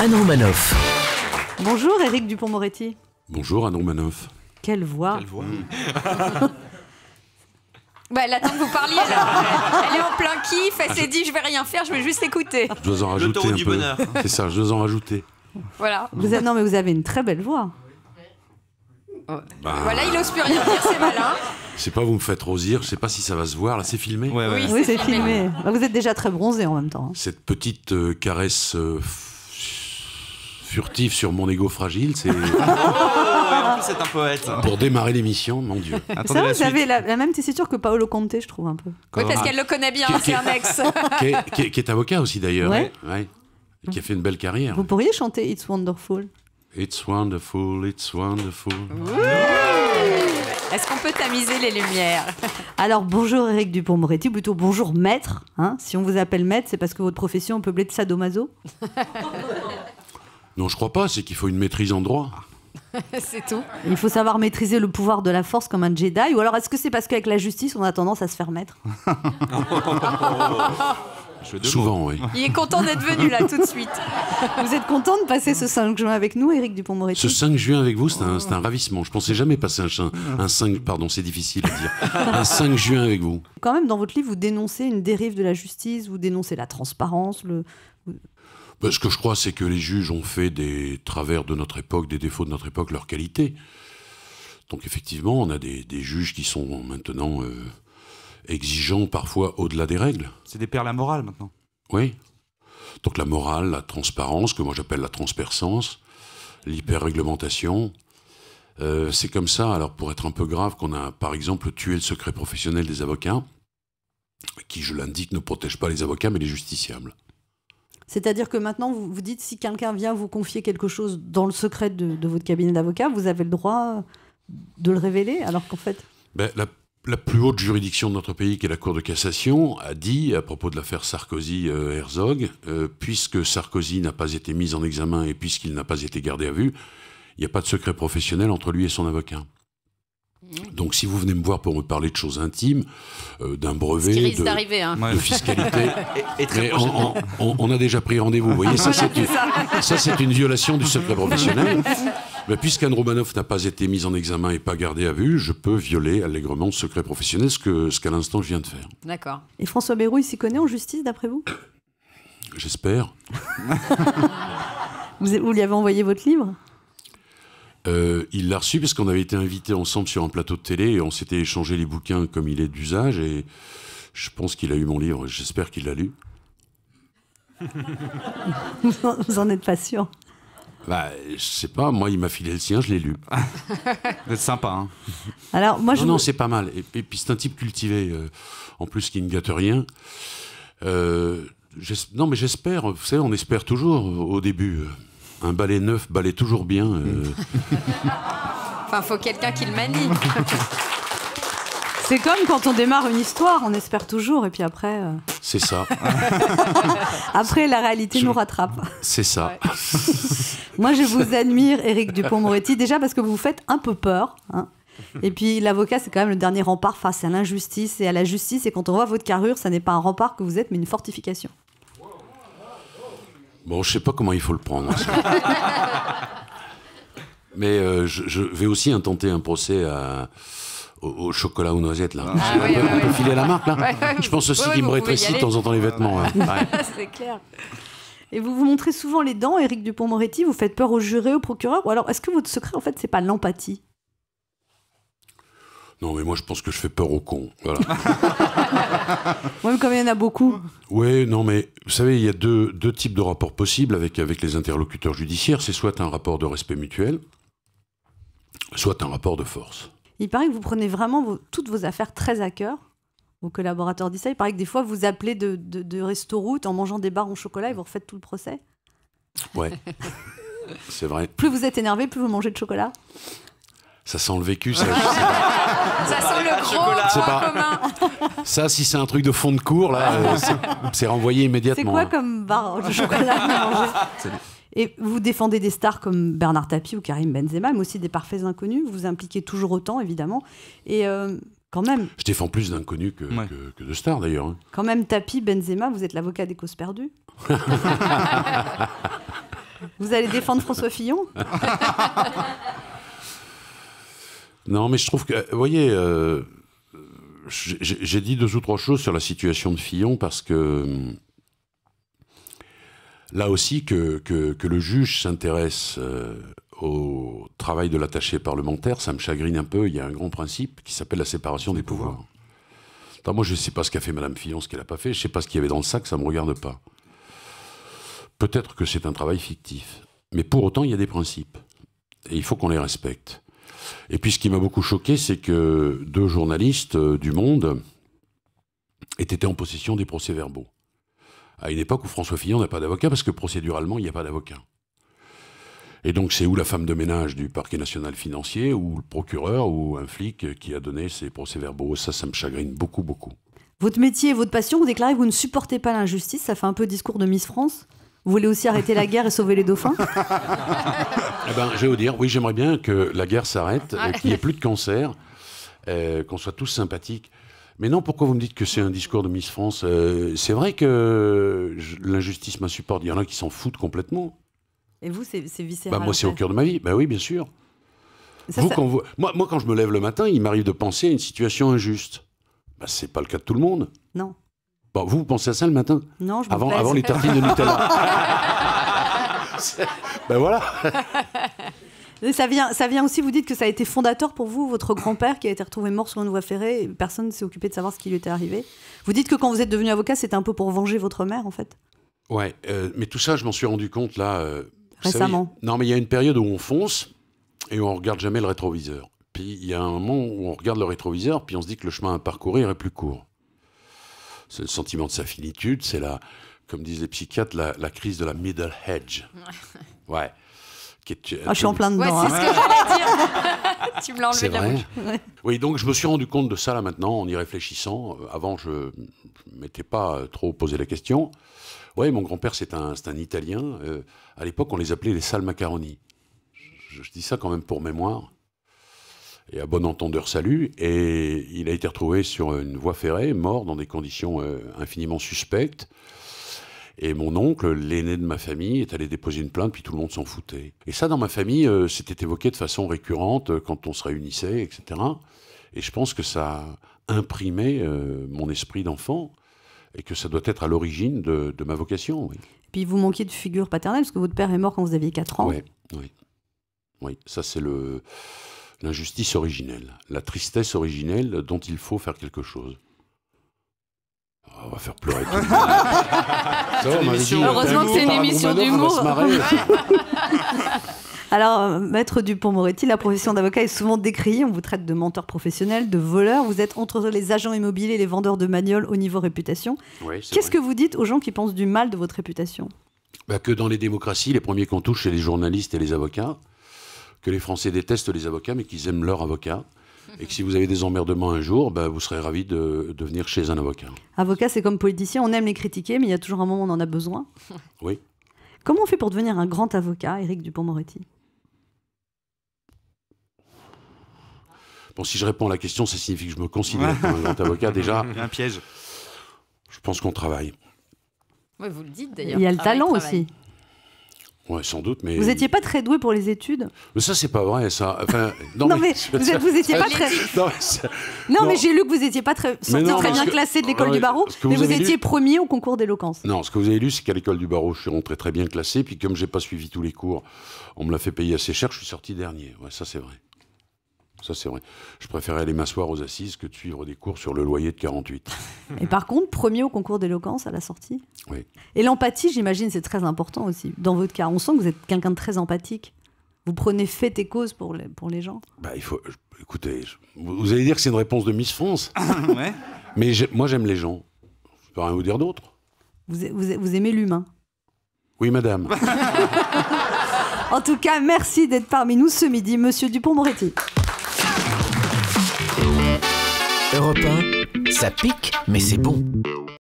Anne Bonjour Eric Dupont-Moretti. Bonjour Anne Romanoff. Quelle voix. Quelle voix. Bah, elle attend que vous parliez. Là. Elle est en plein kiff. Elle ah, s'est dit, je vais rien faire, je vais juste écouter. Je dois en rajouter un peu. C'est ça, je dois en rajouter. Voilà. non, mais vous avez une très belle voix. Bah. Voilà, il n'ose plus rien dire, c'est malin. Je sais pas, vous me faites rosir, je sais pas si ça va se voir, là c'est filmé. Oui, oui c'est filmé. Bah, vous êtes déjà très bronzé en même temps. Hein. Cette petite euh, caresse euh, furtif sur mon ego fragile, c'est. Oh, c'est un poète. Pour démarrer l'émission, mon Dieu. vous avez la, même tessiture que Paolo Conte, je trouve un peu. oui, parce qu'elle le connaît bien, c'est un ex. qui, est, avocat aussi d'ailleurs. Hein, qui a fait une belle carrière. Vous pourriez chanter It's Wonderful. It's Wonderful, It's Wonderful. Oui est-ce qu'on peut tamiser les lumières Alors bonjour Eric Dupont-Moretti, plutôt bonjour maître. Hein. si on vous appelle maître, c'est parce que votre profession peut peuplée de sadomaso Non, je crois pas, c'est qu'il faut une maîtrise en droit. c'est tout. Il faut savoir maîtriser le pouvoir de la force comme un Jedi, ou alors est-ce que c'est parce qu'avec la justice, on a tendance à se faire mettre Souvent, oui. Il est content d'être venu là tout de suite. vous êtes content de passer ce 5 juin avec nous, Éric Dupont-Moretti Ce 5 juin avec vous, c'est un, un, ravissement. Je pensais jamais passer un, un 5, pardon, c'est difficile à dire, un 5 juin avec vous. Quand même, dans votre livre, vous dénoncez une dérive de la justice, vous dénoncez la transparence, le... Ben, ce que je crois, c'est que les juges ont fait des travers de notre époque, des défauts de notre époque, leur qualité. Donc effectivement, on a des, juges qui sont maintenant euh, exigeants parfois au-delà des règles. C'est des perles à morale maintenant. Oui. Donc la morale, la transparence, que moi j'appelle la transparence, l'hyper-réglementation, euh, c'est comme ça, alors pour être un peu grave, qu'on a par exemple tué le secret professionnel des avocats, qui, je l'indique, ne protège pas les avocats mais les justiciables. C'est-à-dire que maintenant, vous, vous dites, si quelqu'un vient vous confier quelque chose dans le secret de, votre cabinet d'avocat, vous avez le droit de le révéler, alors qu'en fait... Ben, la, plus haute juridiction de notre pays, qui est la Cour de cassation, a dit, à propos de l'affaire Sarkozy-Herzog, euh, euh, puisque Sarkozy n'a pas été mis en examen et puisqu'il n'a pas été gardé à vue, il n'y a pas de secret professionnel entre lui et son avocat. Donc si vous venez me voir pour me parler de choses intimes, euh, d'un brevet, hein. de, fiscalité, on, a déjà pris rendez-vous. Vous voyez, ça c'est une, violation du secret professionnel. mais puisqu'Anne Romanoff n'a pas été mise en examen et pas gardée à vue, je peux violer allègrement le secret professionnel, ce qu'à ce l'instant je viens de faire. D'accord. Et François Bayrou, il s'y connaît en justice, d'après vous J'espère. vous lui avez envoyé votre livre euh, il l'a reçu parce qu'on avait été invités ensemble sur un plateau de télé et on s'était échangé les bouquins comme il est d'usage et je pense qu'il a eu mon livre, j'espère qu'il l'a lu. Vous en êtes pas sûr bah, je sais pas, moi il m'a filé le sien, je l'ai lu. Vous êtes sympa. Hein. Alors, moi, non, je non, c'est pas mal. Et, puis c'est un type cultivé, euh, en plus qui ne gâte rien. Euh, non, mais j'espère, vous savez, on espère toujours au début un balai neuf balai toujours bien. Euh. Mm. enfin, faut quelqu'un qui le manie. C'est comme quand on démarre une histoire, on espère toujours, et puis après. Euh. C'est ça. après, la réalité nous rattrape. C'est ça. Moi, je vous admire, Éric Dupont-Moretti, déjà parce que vous faites un peu peur. Hein. Et puis l'avocat, c'est quand même le dernier rempart face à l'injustice et à la justice. Et quand on voit votre carrure, ça n'est pas un rempart que vous êtes, mais une fortification. Bon, je sais pas comment il faut le prendre. Hein, Mais euh, je, vais aussi intenter un procès au, chocolat aux noisettes. Là. Ah on, peut, filer la marque. Là. je pense aussi qu'il me rétrécit de temps en temps les vêtements. Hein. C'est clair. Et vous vous montrez souvent les dents, Éric Dupont-Moretti. Vous faites peur aux jurés, aux procureurs. Ou alors, est-ce que votre secret, en fait, ce n'est pas l'empathie non, mais moi, je pense que je fais peur aux cons. Voilà. comme il y en a beaucoup. Oui, non, mais vous savez, il y a deux, types de rapports possibles avec, avec les interlocuteurs judiciaires. C'est soit un rapport de respect mutuel, soit un rapport de force. Il paraît que vous prenez vraiment toutes vos affaires très à cœur. Vos collaborateurs disent ça. Il paraît que des fois, vous appelez de, de, de en mangeant des barres en chocolat et vous refaites tout le procès. Ouais. C'est vrai. Plus vous êtes énervé, plus vous mangez de chocolat. Ça sent le vécu, ça. Ça sent le gros commun. Ça, si c'est un truc de fond de cours, là, ah. euh, c'est renvoyé immédiatement. C'est quoi comme barre de chocolat et vous défendez des stars comme Bernard Tapie ou Karim Benzema, mais aussi des parfaits inconnus. Vous vous impliquez toujours autant, évidemment. Et euh, quand même. Je défends plus d'inconnus que, que, de stars, d'ailleurs. Hein. Quand même, Tapie, Benzema, vous êtes l'avocat des causes perdues. vous allez défendre François Fillon Non, mais je trouve que, vous voyez, euh, j'ai dit deux ou trois choses sur la situation de Fillon parce que hum, là aussi que, le juge s'intéresse euh, au travail de l'attaché parlementaire, ça me chagrine un peu. Il y a un grand principe qui s'appelle la séparation des pouvoirs. moi, je ne sais pas ce qu'a fait Madame Fillon, ce qu'elle n'a pas fait. Je ne sais pas ce qu'il y avait dans le sac, ça ne me regarde pas. Peut-être que c'est un travail fictif. Mais pour autant, il y a des principes. Et il faut qu'on les respecte. Et puis ce qui m'a beaucoup choqué, c'est que deux journalistes euh, du Monde étaient en possession des procès-verbaux. À une époque où François Fillon n'a pas d'avocat, parce que procéduralement, il n'y a pas d'avocat. Et donc c'est ou la femme de ménage du parquet national financier, ou le procureur, ou un flic qui a donné ces procès-verbaux. Ça, ça me chagrine beaucoup, beaucoup. Votre métier et votre passion, vous déclarez que vous ne supportez pas l'injustice, ça fait un peu discours de Miss France vous voulez aussi arrêter la guerre et sauver les dauphins eh ben, Je vais vous dire, oui, j'aimerais bien que la guerre s'arrête, euh, qu'il n'y ait plus de cancer, euh, qu'on soit tous sympathiques. Mais non, pourquoi vous me dites que c'est un discours de Miss France euh, C'est vrai que l'injustice m'insupporte. Il y en a qui s'en foutent complètement. Et vous, c'est viscéral bah, Moi, c'est au cœur de ma vie. Bah oui, bien sûr. Moi, moi, quand je me lève le matin, il m'arrive de penser à une situation injuste. Bah, c'est pas le cas de tout le monde. Non vous, vous pensez à ça le matin Non, je avant, avant les tartines de Nutella. ben voilà. Ça vient, ça vient aussi, vous dites que ça a été fondateur pour vous, votre grand-père qui a été retrouvé mort sur une voie ferrée, et personne ne s'est occupé de savoir ce qui lui était arrivé. Vous dites que quand vous êtes devenu avocat, c'était un peu pour venger votre mère, en fait. Ouais, euh, mais tout ça, je m'en suis rendu compte là. Euh, Récemment. non, mais il y a une période où on fonce et où on regarde jamais le rétroviseur. Puis il y a un moment où on regarde le rétroviseur, puis on se dit que le chemin à parcourir est plus court c'est le sentiment de sa finitude, c'est la, comme disent les psychiatres, la, crise de la middle hedge. Ouais. Euh, ah, je suis en plein dedans. Ouais, c'est hein. ce que j'allais dire. tu me l'as enlevé de la bouche. Oui, donc je me suis rendu compte de ça là maintenant en y réfléchissant. Euh, avant, je ne m'étais pas euh, trop posé la question. Oui, mon grand-père, c'est un, un, Italien. à l'époque, on les appelait les salles macaroni. je, dis ça quand même pour mémoire et à bon entendeur salut. Et il a été retrouvé sur une voie ferrée, mort dans des conditions euh, infiniment suspectes. Et mon oncle, l'aîné de ma famille, est allé déposer une plainte, puis tout le monde s'en foutait. Et ça, dans ma famille, euh, c'était évoqué de façon récurrente euh, quand on se réunissait, etc. Et je pense que ça a imprimé mon esprit d'enfant et que ça doit être à l'origine de, ma vocation. Oui. Puis vous manquiez de figure paternelle, parce que votre père est mort quand vous aviez 4 ans. Oui, oui. Oui, ça c'est le l'injustice originelle, la tristesse originelle dont il faut faire quelque chose. Ah, on va faire pleurer tout le monde. Heureusement que c'est une émission d'humour. Alors, euh, maître Dupont-Moretti, la profession d'avocat est souvent décriée. On vous traite de menteur professionnel, de voleur. Vous êtes entre les agents immobiliers et les vendeurs de manioles au niveau réputation. Qu'est-ce que vous dites aux gens qui pensent du mal de votre réputation bah, Que dans les démocraties, les premiers qu'on touche, c'est les journalistes et les avocats que les Français détestent les avocats, mais qu'ils aiment leur avocat. Et que si vous avez des emmerdements un jour, bah, vous serez ravi de, de, venir chez un avocat. Avocat, c'est comme politicien, on aime les critiquer, mais il y a toujours un moment où on en a besoin. Oui. Comment on fait pour devenir un grand avocat, Éric Dupont-Moretti Bon, si je réponds à la question, ça signifie que je me considère comme un grand avocat déjà. un piège. Je pense qu'on travaille. Oui, vous le dites d'ailleurs. Il y a le talent aussi. Oui, sans doute, mais... Vous n'étiez pas très doué pour les études Mais ça, c'est pas vrai, ça. Enfin, non, non, mais, vous, étiez pas très... non, mais, j'ai lu que vous n'étiez pas très, très bien classé de l'école du barreau, mais vous, étiez premier au concours d'éloquence. Non, ce que vous avez lu, c'est qu'à l'école du barreau, je suis rentré très bien classé, puis comme j'ai pas suivi tous les cours, on me l'a fait payer assez cher, je suis sorti dernier. Ouais, ça, c'est vrai. Ça, c'est vrai. Je préférais aller m'asseoir aux assises que de suivre des cours sur le loyer de 48. Et par contre, premier au concours d'éloquence à la sortie. Oui. Et l'empathie, j'imagine, c'est très important aussi. Dans votre cas, on sent que vous êtes quelqu'un de très empathique. Vous prenez fait et cause pour les, pour les gens. Bah, il faut, écoutez, vous allez dire que c'est une réponse de Miss France. Mais moi, j'aime les gens. Je peux rien vous dire d'autre. Vous, aimez l'humain. Oui, madame. En tout cas, merci d'être parmi nous ce midi, Monsieur Dupont-Moretti. Europe 1, ça pique, mais c'est bon.